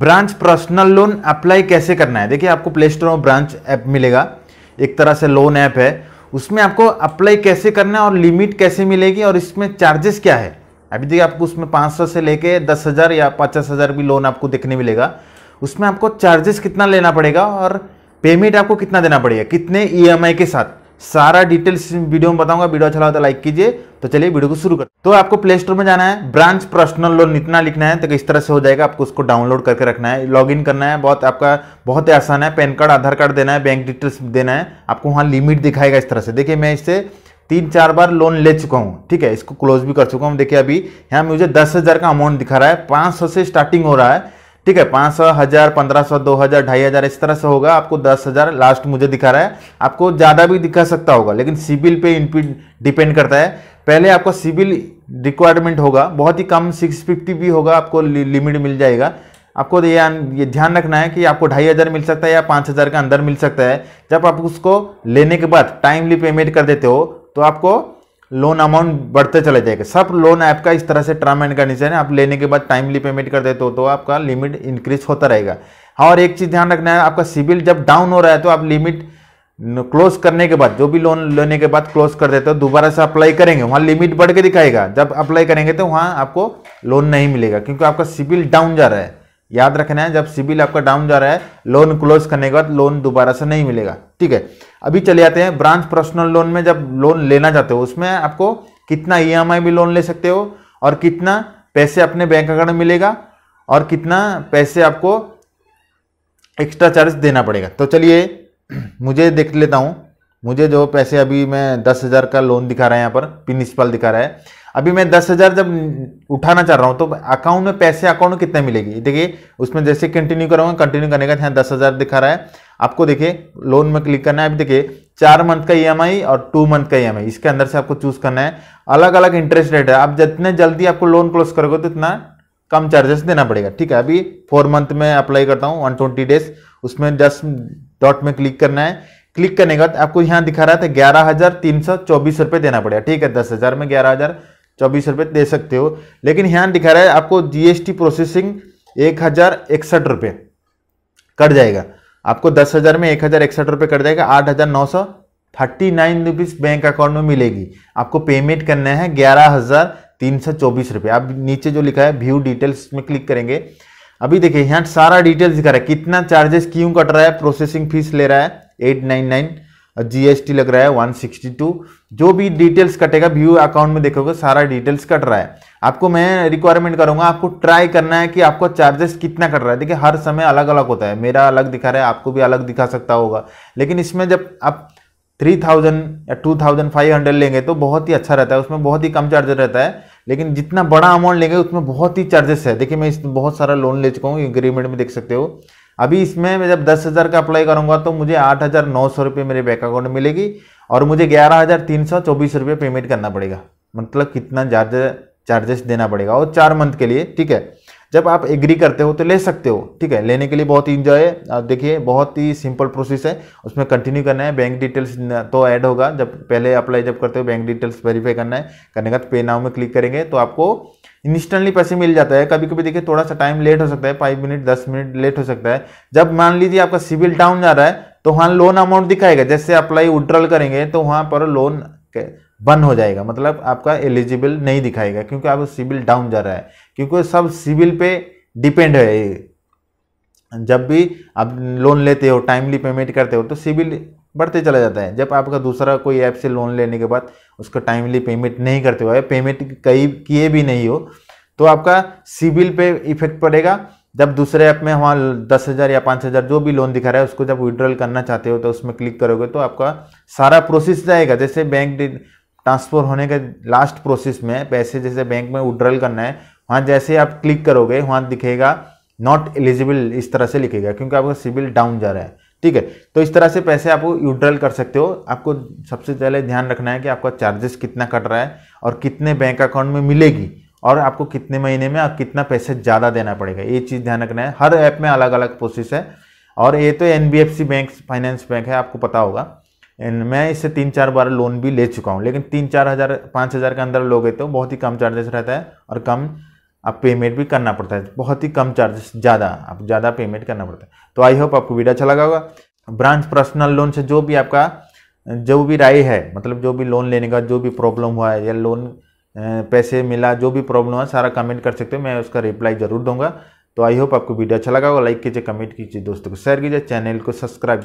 branch personal loan apply कैसे करना है देखिए आपको प्ले स्टोर में ब्रांच ऐप मिलेगा एक तरह से लोन ऐप है उसमें आपको अप्लाई कैसे करना है और लिमिट कैसे मिलेगी और इसमें चार्जेस क्या है अभी देखिए आपको उसमें पाँच सौ से लेके दस हज़ार या पचास हज़ार भी लोन आपको देखने मिलेगा उसमें आपको चार्जेस कितना लेना पड़ेगा और पेमेंट आपको कितना देना पड़ेगा कितने ई e के साथ सारा डिटेल्स वीडियो में बताऊंगा वीडियो अच्छा लगा तो लाइक कीजिए तो चलिए वीडियो को शुरू कर तो आपको प्ले स्टोर में जाना है ब्रांच पर्सनल लोन इतना लिखना है तो इस तरह से हो जाएगा आपको उसको डाउनलोड करके रखना है लॉगिन करना है बहुत आपका बहुत ही आसान है पैन कार्ड आधार कार्ड देना है बैंक डिटेल्स देना है आपको वहाँ लिमिट दिखाएगा इस तरह से देखिए मैं इससे तीन चार बार लोन ले चुका हूँ ठीक है इसको क्लोज भी कर चुका हूँ देखिए अभी यहाँ मुझे दस हज़ार का अमाउंट दिखा रहा है पाँच सौ से स्टार्टिंग हो रहा है ठीक है पाँच सौ हज़ार पंद्रह सौ दो हज़ार ढाई हज़ार इस तरह से होगा आपको दस हज़ार लास्ट मुझे दिखा रहा है आपको ज़्यादा भी दिखा सकता होगा लेकिन सिविल पे इन डिपेंड करता है पहले आपका सिविल रिक्वायरमेंट होगा बहुत ही कम सिक्स फिफ्टी भी होगा आपको लिमिट मिल जाएगा आपको ये ये ध्यान रखना है कि आपको ढाई हज़ार मिल सकता है या पाँच हज़ार के अंदर मिल सकता है जब आप उसको लेने के बाद टाइमली पेमेंट कर देते हो तो आपको लोन अमाउंट बढ़ते चले जाएगा सब लोन ऐप का इस तरह से टर्म एंड कंडीशन है आप लेने के बाद टाइमली पेमेंट कर देते हो तो आपका लिमिट इंक्रीज होता रहेगा हाँ और एक चीज़ ध्यान रखना है आपका सिविल जब डाउन हो रहा है तो आप लिमिट क्लोज करने के बाद जो भी लोन लेने के बाद क्लोज कर देते हो दोबारा से अप्लाई करेंगे वहाँ लिमिट बढ़ के दिखाएगा जब अप्लाई करेंगे तो वहाँ आपको लोन नहीं मिलेगा क्योंकि आपका सिविल डाउन जा रहा है याद रखना है जब सिविल आपका डाउन जा रहा है लोन क्लोज करने के बाद लोन दोबारा से नहीं मिलेगा ठीक है अभी चले जाते हैं ब्रांच पर्सनल लोन में जब लोन लेना चाहते हो उसमें आपको कितना ई e भी लोन ले सकते हो और कितना पैसे अपने बैंक अकाउंट में मिलेगा और कितना पैसे आपको एक्स्ट्रा चार्ज देना पड़ेगा तो चलिए मुझे देख लेता हूँ मुझे जो पैसे अभी मैं दस हज़ार का लोन दिखा रहा है यहाँ पर प्रिंसिपल दिखा रहा है अभी मैं दस हज़ार जब उठाना चाह रहा हूँ तो अकाउंट में पैसे अकाउंट में कितने मिलेगी देखिए उसमें जैसे कंटिन्यू करूँगा कंटिन्यू करने का यहाँ दस हज़ार दिखा रहा है आपको देखिए लोन में क्लिक करना है अभी देखिए चार मंथ का ई e और टू मंथ का ई e इसके अंदर से आपको चूज़ करना है अलग अलग इंटरेस्ट रेट है आप जितने जल्दी आपको लोन क्लोज करोगे तो इतना कम चार्जेस देना पड़ेगा ठीक है अभी फोर मंथ में अप्लाई करता हूँ वन ट्वेंटी डेज उसमें दस डॉट में क्लिक करना है क्लिक करने के बाद आपको यहाँ दिखा रहा था ग्यारह हज़ार तीन सौ चौबीस रुपये देना पड़ेगा ठीक है दस हज़ार में ग्यारह हज़ार चौबीस रुपये दे सकते हो लेकिन यहाँ दिखा रहा है आपको जीएसटी प्रोसेसिंग एक हज़ार इकसठ रुपये कट जाएगा आपको दस हज़ार में एक हज़ार इकसठ रुपये कट जाएगा आठ हज़ार नौ सौ thirty nine rupees bank account में मिलेगी आपको पेमेंट करना है ग्यारह हज़ार तीन सौ चौबीस रुपये आप नीचे जो लिखा है व्यू डिटेल्स में क्लिक करेंगे अभी देखिए यहाँ सारा डिटेल्स दिखा रहा है कितना चार्जेस क्यों कट रहा है प्रोसेसिंग फीस ले रहा है एट नाइन नाइन जीएसटी लग रहा है 162 जो भी डिटेल्स कटेगा व्यू अकाउंट में देखोगे सारा डिटेल्स कट रहा है आपको मैं रिक्वायरमेंट करूंगा आपको ट्राई करना है कि आपका चार्जेस कितना कट रहा है देखिए हर समय अलग अलग होता है मेरा अलग दिखा रहा है आपको भी अलग दिखा सकता होगा लेकिन इसमें जब आप थ्री थाउजेंड या टू थाउजेंड फाइव हंड्रेड लेंगे तो बहुत ही अच्छा रहता है उसमें बहुत ही कम चार्जेस रहता है लेकिन जितना बड़ा अमाउंट लेंगे उसमें बहुत ही चार्जेस है देखिए मैं इस बहुत सारा लोन ले चुका हूँ एग्रीमेंट में देख सकते हो अभी इसमें मैं जब दस हज़ार का अप्लाई करूंगा तो मुझे आठ हज़ार नौ सौ रुपये मेरे बैंक अकाउंट में मिलेगी और मुझे ग्यारह हज़ार तीन सौ चौबीस रुपये पेमेंट करना पड़ेगा मतलब कितना चार्जेस देना पड़ेगा और चार मंथ के लिए ठीक है जब आप एग्री करते हो तो ले सकते हो ठीक है लेने के लिए बहुत ही इंजॉय है आप देखिए बहुत ही सिंपल प्रोसेस है उसमें कंटिन्यू करना है बैंक डिटेल्स तो ऐड होगा जब पहले अप्लाई जब करते हो बैंक डिटेल्स वेरीफाई करना है करने का पे नाउ में क्लिक करेंगे तो आपको इंस्टेंटली पैसे मिल जाता है कभी कभी देखिए थोड़ा सा टाइम लेट हो सकता है फाइव मिनट दस मिनट लेट हो सकता है जब मान लीजिए आपका सिविल डाउन जा रहा है तो वहाँ लोन अमाउंट दिखाएगा जैसे अप्लाई विड्रॉल करेंगे तो वहाँ पर लोन बन हो जाएगा मतलब आपका एलिजिबल नहीं दिखाएगा क्योंकि आपका सिविल डाउन जा रहा है क्योंकि सब सिविल पे डिपेंड है जब भी आप लोन लेते हो टाइमली पेमेंट करते हो तो सिविल बढ़ते चला जाता है जब आपका दूसरा कोई ऐप से लोन लेने के बाद उसका टाइमली पेमेंट नहीं करते हो या पेमेंट कई किए भी नहीं हो तो आपका सिविल पे इफेक्ट पड़ेगा जब दूसरे ऐप में वहाँ दस हज़ार या पाँच हज़ार जो भी लोन दिखा रहा है उसको जब विड्रॉल करना चाहते हो तो उसमें क्लिक करोगे तो आपका सारा प्रोसेस जाएगा जैसे बैंक ट्रांसफ़र होने के लास्ट प्रोसेस में पैसे जैसे बैंक में विड्रॉल करना है वहाँ जैसे आप क्लिक करोगे वहाँ दिखेगा नॉट एलिजिबल इस तरह से लिखेगा क्योंकि आपका सिबिल डाउन जा रहा है ठीक है तो इस तरह से पैसे आप विड्रॉल कर सकते हो आपको सबसे पहले ध्यान रखना है कि आपका चार्जेस कितना कट रहा है और कितने बैंक अकाउंट में मिलेगी और आपको कितने महीने में आप कितना पैसे ज़्यादा देना पड़ेगा ये चीज़ ध्यान रखना है हर ऐप में अलग अलग प्रोसेस है और ये तो एन बैंक फाइनेंस बैंक है आपको पता होगा मैं इससे तीन चार बार लोन भी ले चुका हूँ लेकिन तीन चार हज़ार पाँच हज़ार के अंदर लोगे तो बहुत ही कम चार्जेस रहता है और कम आप पेमेंट भी करना पड़ता है बहुत ही कम चार्जेस ज़्यादा आप ज़्यादा पेमेंट करना पड़ता है तो आई होप आपको वीडियो अच्छा लगा होगा ब्रांच पर्सनल लोन से जो भी आपका जो भी राय है मतलब जो भी लोन लेने का जो भी प्रॉब्लम हुआ है या लोन पैसे मिला जो भी प्रॉब्लम हुआ सारा कमेंट कर सकते हो मैं उसका रिप्लाई ज़रूर दूंगा तो आई होप आपको वीडियो अच्छा लगा होगा लाइक कीजिए कमेंट कीजिए दोस्तों को शेयर कीजिए चैनल को सब्सक्राइब